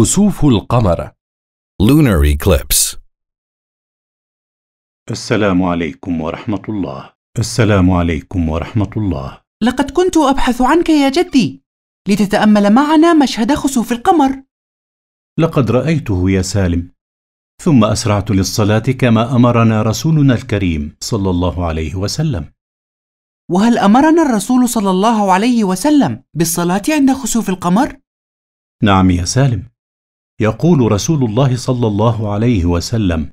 خسوف القمر Lunar Eclipse السلام عليكم ورحمة الله السلام عليكم ورحمة الله لقد كنت أبحث عنك يا جدي لتتأمل معنا مشهد خسوف القمر لقد رأيته يا سالم ثم أسرعت للصلاة كما أمرنا رسولنا الكريم صلى الله عليه وسلم وهل أمرنا الرسول صلى الله عليه وسلم بالصلاة عند خسوف القمر؟ نعم يا سالم يقول رسول الله صلى الله عليه وسلم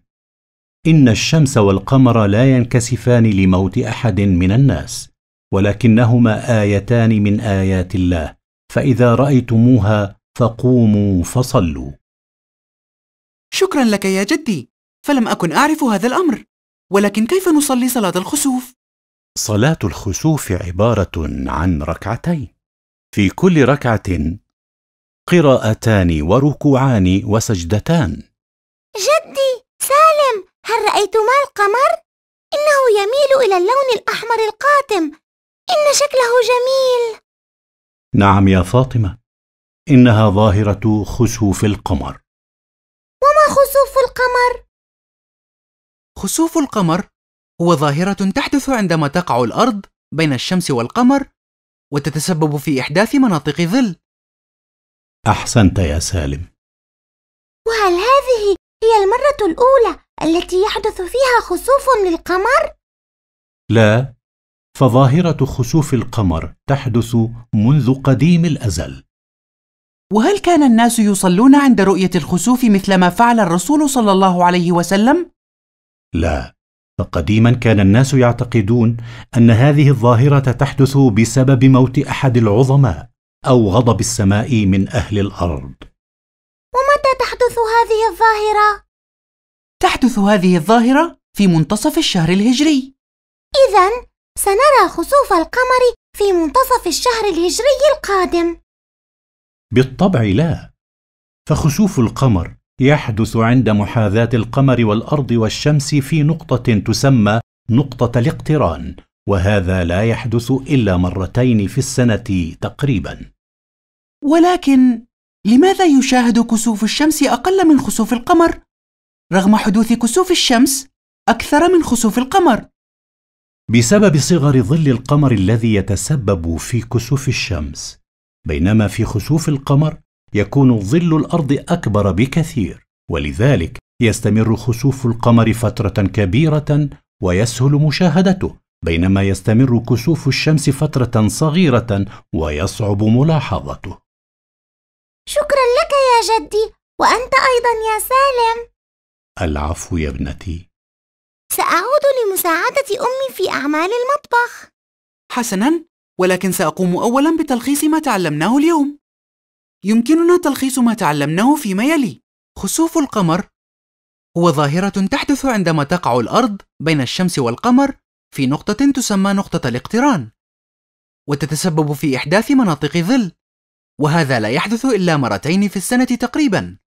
ان الشمس والقمر لا ينكسفان لموت احد من الناس ولكنهما ايتان من ايات الله فاذا رايتموها فقوموا فصلوا شكرا لك يا جدي فلم اكن اعرف هذا الامر ولكن كيف نصلي صلاه الخسوف صلاه الخسوف عباره عن ركعتين في كل ركعه قراءتان وركوعان وسجدتان جدي سالم هل رأيتما القمر؟ إنه يميل إلى اللون الأحمر القاتم إن شكله جميل نعم يا فاطمة إنها ظاهرة خسوف القمر وما خسوف القمر؟ خسوف القمر هو ظاهرة تحدث عندما تقع الأرض بين الشمس والقمر وتتسبب في إحداث مناطق ظل أحسنت يا سالم وهل هذه هي المرة الأولى التي يحدث فيها خسوف للقمر؟ لا فظاهرة خسوف القمر تحدث منذ قديم الأزل وهل كان الناس يصلون عند رؤية الخسوف مثلما فعل الرسول صلى الله عليه وسلم؟ لا فقديما كان الناس يعتقدون أن هذه الظاهرة تحدث بسبب موت أحد العظماء أو غضب السماء من أهل الأرض ومتى تحدث هذه الظاهرة؟ تحدث هذه الظاهرة في منتصف الشهر الهجري إذا سنرى خسوف القمر في منتصف الشهر الهجري القادم بالطبع لا فخسوف القمر يحدث عند محاذاة القمر والأرض والشمس في نقطة تسمى نقطة الاقتران وهذا لا يحدث إلا مرتين في السنة تقريباً ولكن لماذا يشاهد كسوف الشمس أقل من خسوف القمر؟ رغم حدوث كسوف الشمس أكثر من خسوف القمر. بسبب صغر ظل القمر الذي يتسبب في كسوف الشمس، بينما في خسوف القمر يكون ظل الأرض أكبر بكثير، ولذلك يستمر خسوف القمر فترة كبيرة ويسهل مشاهدته، بينما يستمر كسوف الشمس فترة صغيرة ويصعب ملاحظته. شكرا لك يا جدي وأنت أيضا يا سالم العفو يا ابنتي سأعود لمساعدة أمي في أعمال المطبخ حسنا ولكن سأقوم أولا بتلخيص ما تعلمناه اليوم يمكننا تلخيص ما تعلمناه فيما يلي خسوف القمر هو ظاهرة تحدث عندما تقع الأرض بين الشمس والقمر في نقطة تسمى نقطة الاقتران وتتسبب في إحداث مناطق ظل وهذا لا يحدث إلا مرتين في السنة تقريبا